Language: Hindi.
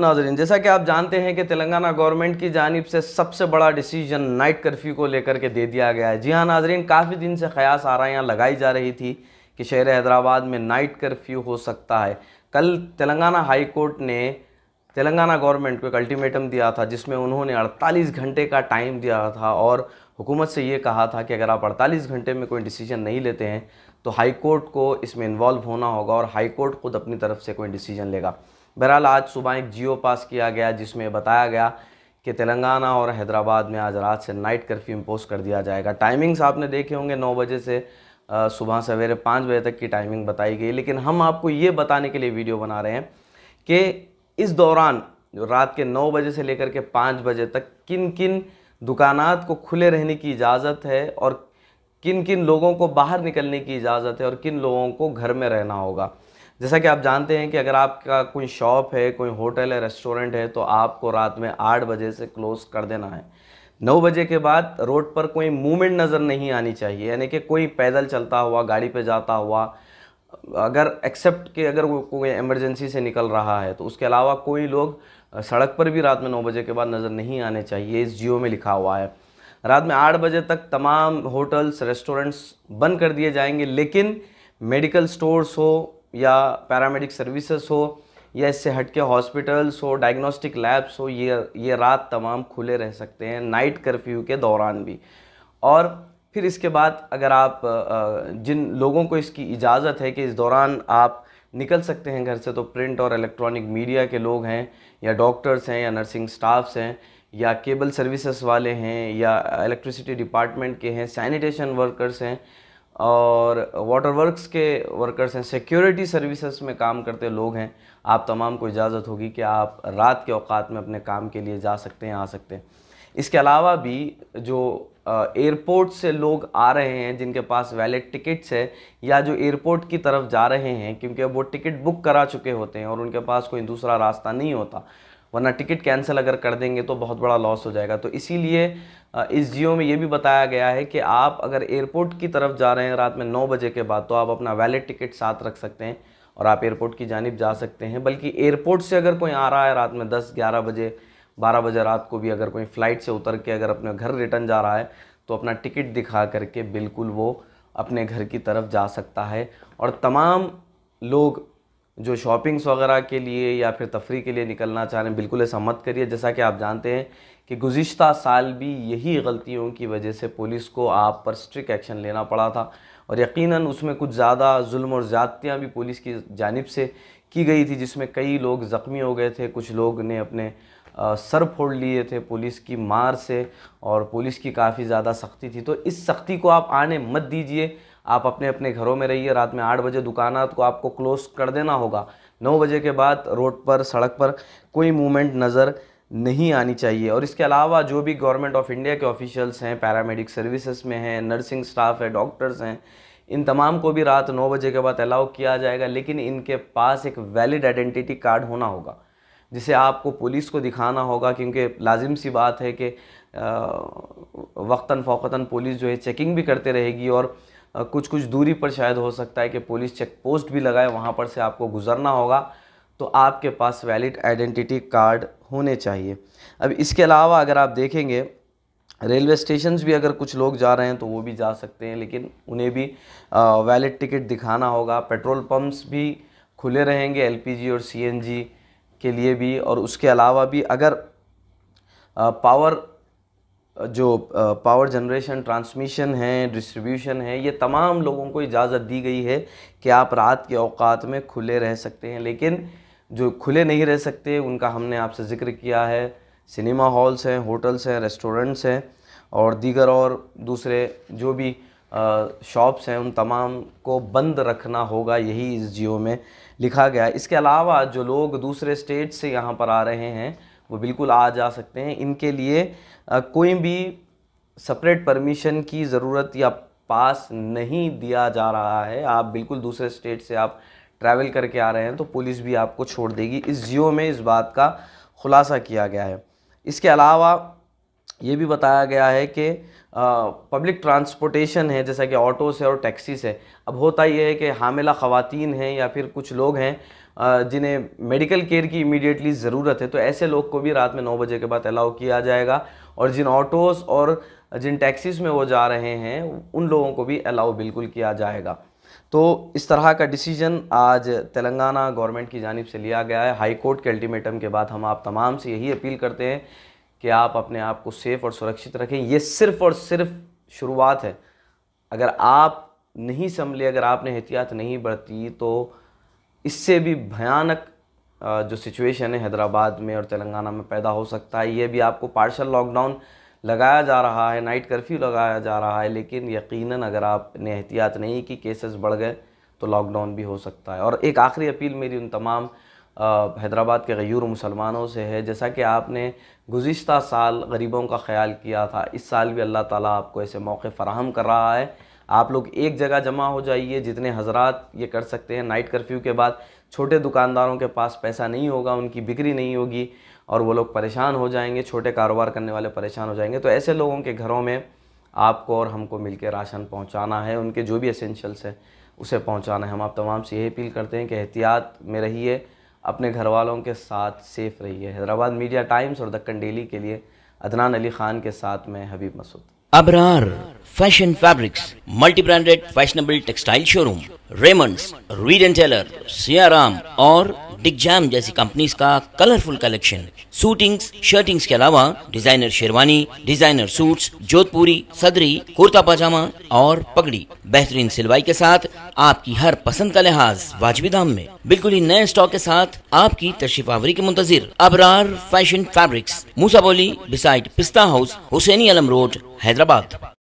नाजरीन जैसा कि आप जानते हैं कि तेलंगाना गवर्नमेंट की जानब से सबसे बड़ा डिसीजन नाइट कर्फ्यू को लेकर के दे दिया गया है जी हाँ नाजरीन काफ़ी दिन से ख्यास यहाँ लगाई जा रही थी कि शहर हैदराबाद में नाइट कर्फ्यू हो सकता है कल तेलंगाना हाई कोर्ट ने तेलंगाना गवर्नमेंट को एक अल्टीमेटम दिया था जिसमें उन्होंने 48 घंटे का टाइम दिया था और हुकूमत से ये कहा था कि अगर आप 48 घंटे में कोई डिसीजन नहीं लेते हैं तो हाई कोर्ट को इसमें इन्वॉल्व होना होगा और हाई कोर्ट खुद अपनी तरफ से कोई डिसीजन लेगा बहरहाल आज सुबह एक जियो पास किया गया जिसमें बताया गया कि तेलंगाना और हैदराबाद में आज रात से नाइट कर्फ्यू इम्पोज कर दिया जाएगा टाइमिंग्स आपने देखे होंगे नौ बजे से सुबह सवेरे पाँच बजे तक की टाइमिंग बताई गई लेकिन हम आपको ये बताने के लिए वीडियो बना रहे हैं कि इस दौरान रात के नौ बजे से लेकर के पाँच बजे तक किन किन दुकानात को खुले रहने की इजाज़त है और किन किन लोगों को बाहर निकलने की इजाज़त है और किन लोगों को घर में रहना होगा जैसा कि आप जानते हैं कि अगर आपका कोई शॉप है कोई होटल है रेस्टोरेंट है तो आपको रात में आठ बजे से क्लोज़ कर देना है नौ बजे के बाद रोड पर कोई मूवमेंट नज़र नहीं आनी चाहिए यानी कि कोई पैदल चलता हुआ गाड़ी पर जाता हुआ अगर एक्सेप्ट कि अगर वो कोई इमरजेंसी से निकल रहा है तो उसके अलावा कोई लोग सड़क पर भी रात में नौ बजे के बाद नज़र नहीं आने चाहिए इस जियो में लिखा हुआ है रात में आठ बजे तक तमाम होटल्स रेस्टोरेंट्स बंद कर दिए जाएंगे लेकिन मेडिकल स्टोर्स हो या पैरामेडिक सर्विसेज हो या इससे हट के हॉस्पिटल्स हो डायग्नोस्टिक लैब्स हो ये ये रात तमाम खुले रह सकते हैं नाइट कर्फ्यू के दौरान भी और फिर इसके बाद अगर आप जिन लोगों को इसकी इजाज़त है कि इस दौरान आप निकल सकते हैं घर से तो प्रिंट और इलेक्ट्रॉनिक मीडिया के लोग हैं या डॉक्टर्स हैं या नर्सिंग स्टाफ्स हैं या केबल सर्विसेज वाले हैं या इलेक्ट्रिसिटी डिपार्टमेंट के हैं सैनिटेशन वर्कर्स हैं और वाटर वर्क्स के वर्कर्स हैं सिक्योरिटी सर्विसेज में काम करते लोग हैं आप तमाम को इजाज़त होगी कि आप रात के अवात में अपने काम के लिए जा सकते हैं आ सकते हैं इसके अलावा भी जो एयरपोर्ट से लोग आ रहे हैं जिनके पास वैलिड टिकट्स है या जो एयरपोर्ट की तरफ जा रहे हैं क्योंकि अब वो टिकट बुक करा चुके होते हैं और उनके पास कोई दूसरा रास्ता नहीं होता वरना टिकट कैंसिल अगर कर देंगे तो बहुत बड़ा लॉस हो जाएगा तो इसीलिए इस जियो में ये भी बताया गया है कि आप अगर एयरपोर्ट की तरफ जा रहे हैं रात में नौ बजे के बाद तो आप अपना वैलिड टिकट साथ रख सकते हैं और आप एयरपोर्ट की जानब जा सकते हैं बल्कि एयरपोर्ट से अगर कोई आ रहा है रात में दस ग्यारह बजे बारह बजे रात को भी अगर कोई फ़्लाइट से उतर के अगर अपने घर रिटर्न जा रहा है तो अपना टिकट दिखा करके बिल्कुल वो अपने घर की तरफ जा सकता है और तमाम लोग जो शॉपिंग्स वगैरह के लिए या फिर तफरी के लिए निकलना चाह रहे हैं बिल्कुल ऐसा मत करिए जैसा कि आप जानते हैं कि गुज्त साल भी यही गलतियों की वजह से पुलिस को आप पर स्ट्रिक एक्शन लेना पड़ा था और यकीनन उसमें कुछ ज़्यादा जुल्म और ज़्यादतियाँ भी पुलिस की जानब से की गई थी जिसमें कई लोग ज़ख्मी हो गए थे कुछ लोग ने अपने सर फोड़ लिए थे पुलिस की मार से और पुलिस की काफ़ी ज़्यादा सख्ती थी तो इस सख्ती को आप आने मत दीजिए आप अपने अपने घरों में रहिए रात में आठ बजे दुकानात को आपको क्लोज कर देना होगा नौ बजे के बाद रोड पर सड़क पर कोई मूवमेंट नज़र नहीं आनी चाहिए और इसके अलावा जो भी गवर्नमेंट ऑफ इंडिया के ऑफिशियल्स हैं पैरामेडिक सर्विसेज में हैं नर्सिंग स्टाफ है डॉक्टर्स हैं इन तमाम को भी रात नौ बजे के बाद अलाउ किया जाएगा लेकिन इनके पास एक वैलिड आइडेंटिटी कार्ड होना होगा जिसे आपको पुलिस को दिखाना होगा क्योंकि लाजिम सी बात है कि वक्ता फ़ौकता पुलिस जो है चेकिंग भी करते रहेगी और कुछ कुछ दूरी पर शायद हो सकता है कि पुलिस चेक पोस्ट भी लगाए वहाँ पर से आपको गुजरना होगा तो आपके पास वैलिड आइडेंटिटी कार्ड होने चाहिए अब इसके अलावा अगर आप देखेंगे रेलवे स्टेशन भी अगर कुछ लोग जा रहे हैं तो वो भी जा सकते हैं लेकिन उन्हें भी वैलिड टिकट दिखाना होगा पेट्रोल पम्प्स भी खुले रहेंगे एलपीजी और सीएनजी के लिए भी और उसके अलावा भी अगर पावर जो पावर जनरेशन ट्रांसमिशन है डिस्ट्रीब्यूशन है ये तमाम लोगों को इजाज़त दी गई है कि आप रात के अवकात में खुले रह सकते हैं लेकिन जो खुले नहीं रह सकते उनका हमने आपसे ज़िक्र किया है सिनेमा हॉल्स हैं होटल्स हैं रेस्टोरेंट्स हैं और दीगर और दूसरे जो भी शॉप्स हैं उन तमाम को बंद रखना होगा यही इस जियो में लिखा गया है इसके अलावा जो लोग दूसरे स्टेट से यहाँ पर आ रहे हैं वो बिल्कुल आ जा सकते हैं इनके लिए कोई भी सेपरेट परमिशन की ज़रूरत या पास नहीं दिया जा रहा है आप बिल्कुल दूसरे स्टेट से आप ट्रैवल करके आ रहे हैं तो पुलिस भी आपको छोड़ देगी इस जियो में इस बात का खुलासा किया गया है इसके अलावा ये भी बताया गया है कि पब्लिक ट्रांसपोर्टेशन है जैसा कि ऑटो से और टैक्सी से अब होता ये है कि हामिला ख़वातीन हैं या फिर कुछ लोग हैं जिन्हें मेडिकल केयर की इमीडिएटली ज़रूरत है तो ऐसे लोग को भी रात में नौ बजे के बाद अलाउ किया जाएगा और जिन ऑटोज़ और जिन टैक्सीज़ में वो जा रहे हैं उन लोगों को भी अलाउ बिल्कुल किया जाएगा तो इस तरह का डिसीजन आज तेलंगाना गवर्नमेंट की जानब से लिया गया है हाई कोर्ट के अल्टीमेटम के बाद हम आप तमाम से यही अपील करते हैं कि आप अपने आप को सेफ़ और सुरक्षित रखें ये सिर्फ़ और सिर्फ शुरुआत है अगर आप नहीं संभले अगर आपने एहतियात नहीं बरती तो इससे भी भयानक जो सिचुएशन है हैदराबाद में और तेलंगाना में पैदा हो सकता है ये भी आपको पार्शल लॉकडाउन लगाया जा रहा है नाइट कर्फ्यू लगाया जा रहा है लेकिन यकीनन अगर आपने एहतियात नहीं की केसेस बढ़ गए तो लॉकडाउन भी हो सकता है और एक आखिरी अपील मेरी उन तमाम हैदराबाद के गयूर मुसलमानों से है जैसा कि आपने गुज्त साल गरीबों का ख्याल किया था इस साल भी अल्लाह ताला आपको ऐसे मौके फ़राहम कर रहा है आप लोग एक जगह जमा हो जाइए जितने हजरत ये कर सकते हैं नाइट कर्फ्यू के बाद छोटे दुकानदारों के पास पैसा नहीं होगा उनकी बिक्री नहीं होगी और वो लोग परेशान हो जाएंगे छोटे कारोबार करने वाले परेशान हो जाएंगे तो ऐसे लोगों के घरों में आपको और हमको मिलकर राशन पहुँचाना है उनके जो भी असेंशल्स हैं उसे पहुँचाना है हम आप तमाम से यही अपील करते हैं कि एहतियात में रहिए अपने घर वालों के साथ सेफ है हैदराबाद मीडिया टाइम्स और दक्कन डेली के लिए अदनान अली खान के साथ में Habib Masood Abrar fashion fabrics multi branded fashionable textile showroom Raymonds Reid and Taylor Siyaram और डिग जैम जैसी कंपनीज का कलरफुल कलेक्शन सूटिंग्स शर्टिंग्स के अलावा designer sherwani designer suits Jodhpuri सदरी कुर्ता पजामा और पगड़ी बेहतरीन सिलवाई के साथ आपकी हर पसंद का लिहाज वाजबी दाम में बिल्कुल ही नए स्टॉक के साथ आपकी तशीफावरी के मुंतजिर अबरार फैशन फैब्रिक्स मूसा बोली बिसाइड पिस्ता हाउस हुसैनी अलम रोड हैदराबाद